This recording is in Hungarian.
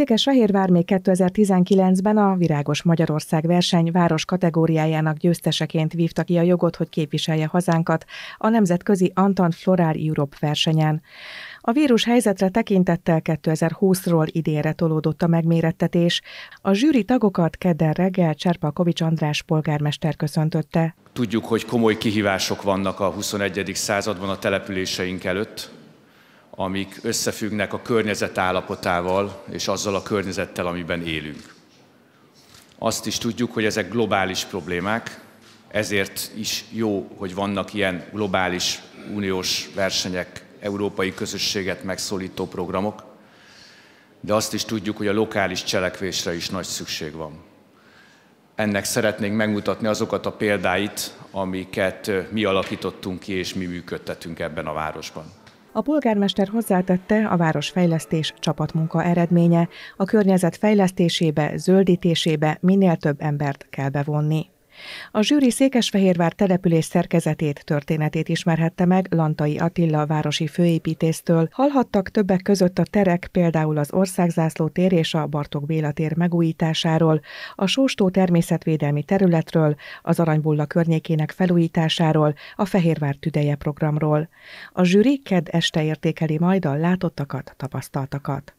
Székesfehérvár még 2019-ben a Virágos Magyarország verseny város kategóriájának győzteseként vívta ki a jogot, hogy képviselje hazánkat a nemzetközi Antant Floral Europe versenyen. A vírus helyzetre tekintettel 2020-ról idénre tolódott a megmérettetés. A zsűri tagokat kedden reggel Cserpa Kovics András polgármester köszöntötte. Tudjuk, hogy komoly kihívások vannak a 21. században a településeink előtt, amik összefüggnek a környezet állapotával és azzal a környezettel, amiben élünk. Azt is tudjuk, hogy ezek globális problémák, ezért is jó, hogy vannak ilyen globális uniós versenyek, európai közösséget megszólító programok, de azt is tudjuk, hogy a lokális cselekvésre is nagy szükség van. Ennek szeretnénk megmutatni azokat a példáit, amiket mi alakítottunk ki és mi működtetünk ebben a városban. A polgármester hozzátette, a városfejlesztés csapatmunka eredménye, a környezet fejlesztésébe, zöldítésébe minél több embert kell bevonni. A zsűri Székesfehérvár település szerkezetét, történetét ismerhette meg Lantai Attila városi főépítésztől. Hallhattak többek között a terek, például az Országzászló tér és a Bartók Béla tér megújításáról, a Sóstó természetvédelmi területről, az Aranybulla környékének felújításáról, a Fehérvár tüdeje programról. A zsűri ked este értékeli majd a látottakat, tapasztaltakat.